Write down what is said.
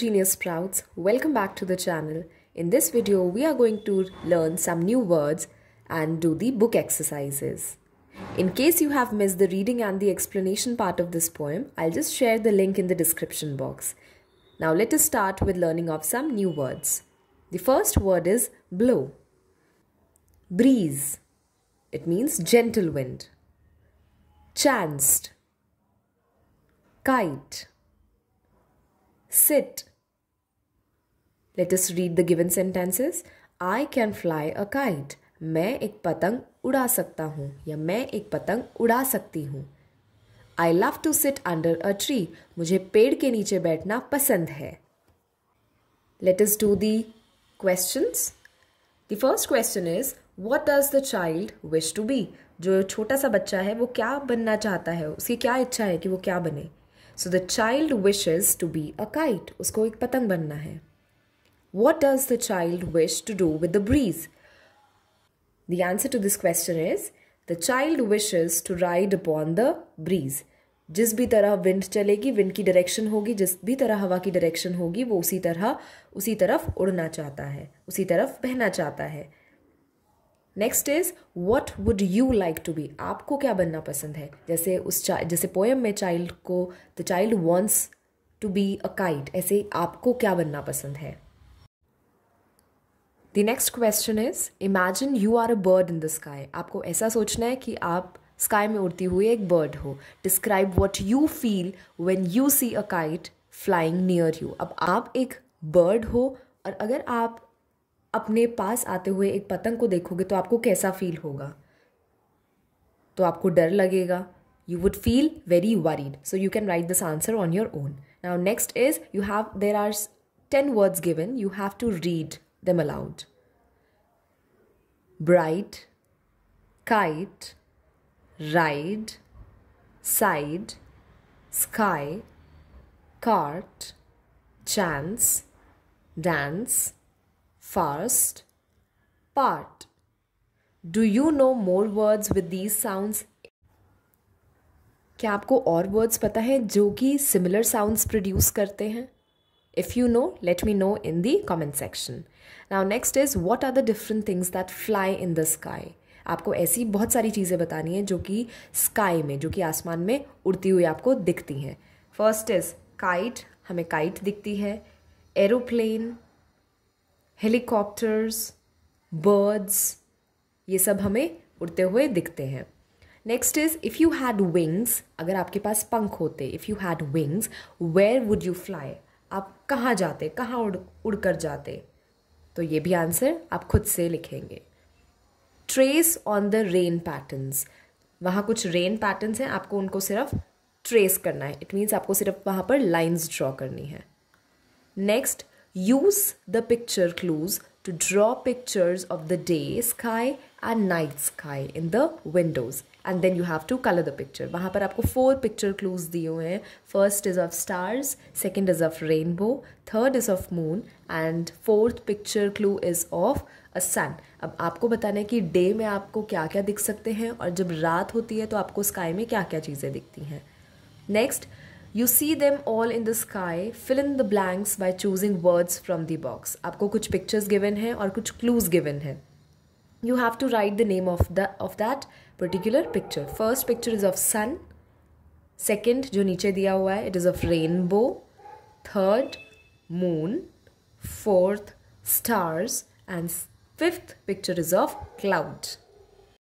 Genius Sprouts, welcome back to the channel. In this video, we are going to learn some new words and do the book exercises. In case you have missed the reading and the explanation part of this poem, I'll just share the link in the description box. Now let us start with learning of some new words. The first word is blow. Breeze. It means gentle wind. Chanced. Kite sit. Let us read the given sentences. I can fly a kite. मैं एक पतंग उड़ा सकता हूँ या मैं एक पतंग उड़ा सकती हूँ I love to sit under a tree मुझे पेड़ के नीचे बैठना पसंद है let us do the question the first question is what does the child wish to be जो छोटा सा बच्चा है वो क्या बनना चाहता है उसकी क्या इच्छा है कि वो क्या बने so the child wishes to be a kite उसको एक पतंग बनना है what does the child wish to do with the breeze the answer to this question is the child wishes to ride upon the breeze जिस भी तरह wind चलेगी wind की डायरेक्शन होगी जिस भी तरह हवा की डायरेक्शन होगी वो उसी तरह उसी तरफ उड़ना चाहता है उसी तरफ बहना चाहता है next is what would you like to be आपको क्या बनना पसंद है जैसे उस जैसे पोएम में चाइल्ड को the child wants to be a kite ऐसे आपको क्या बनना पसंद है the next question is imagine you are a bird in the sky आपको ऐसा सोचना है कि आप स्काई में उड़ती हुई एक बर्ड हो describe what you feel when you see a kite flying near you अब आप एक बर्ड हो और अगर आप अपने पास आते हुए एक पतंग को देखोगे तो आपको कैसा फील होगा तो आपको डर लगेगा you would feel very worried so you can write this answer on your own now next is you have there are ten words given you have to read them aloud bright kite ride side sky cart chance dance First, part. Do you know more words with these sounds? क्या आपको और words पता हैं जो कि similar sounds produce करते हैं If you know, let me know in the comment section. Now, next is what are the different things that fly in the sky? आपको ऐसी बहुत सारी चीज़ें बतानी है जो कि स्काई में जो कि आसमान में उड़ती हुई आपको दिखती हैं फर्स्ट इज काइट हमें काइट दिखती है एरोप्लेन हेलीकॉप्टर्स बर्ड्स ये सब हमें उड़ते हुए दिखते हैं next is if you had wings अगर आपके पास पंख होते if you had wings where would you fly आप कहाँ जाते कहाँ उड़ उड़ कर जाते तो ये भी आंसर आप खुद से लिखेंगे trace on the rain patterns वहाँ कुछ रेन पैटर्न्स हैं आपको उनको सिर्फ ट्रेस करना है इट मीन्स आपको सिर्फ वहाँ पर लाइंस ड्रॉ करनी है next Use the picture clues to draw pictures of the day sky and night sky in the windows and then you have to color the picture वहाँ पर आपको four picture clues दिए हुए हैं first is of stars second is of rainbow third is of moon and fourth picture clue is of a sun अब आपको बताना है कि day में आपको क्या क्या दिख सकते हैं और जब रात होती है तो आपको sky में क्या क्या चीज़ें दिखती हैं next you see them all in the sky fill in the blanks by choosing words from the box आपको कुछ पिक्चर्स गिवन है और कुछ क्लूज गिवन है you have to write the name of the of that particular picture first picture is of sun second जो नीचे दिया हुआ है it is of rainbow third moon fourth stars and fifth picture is of cloud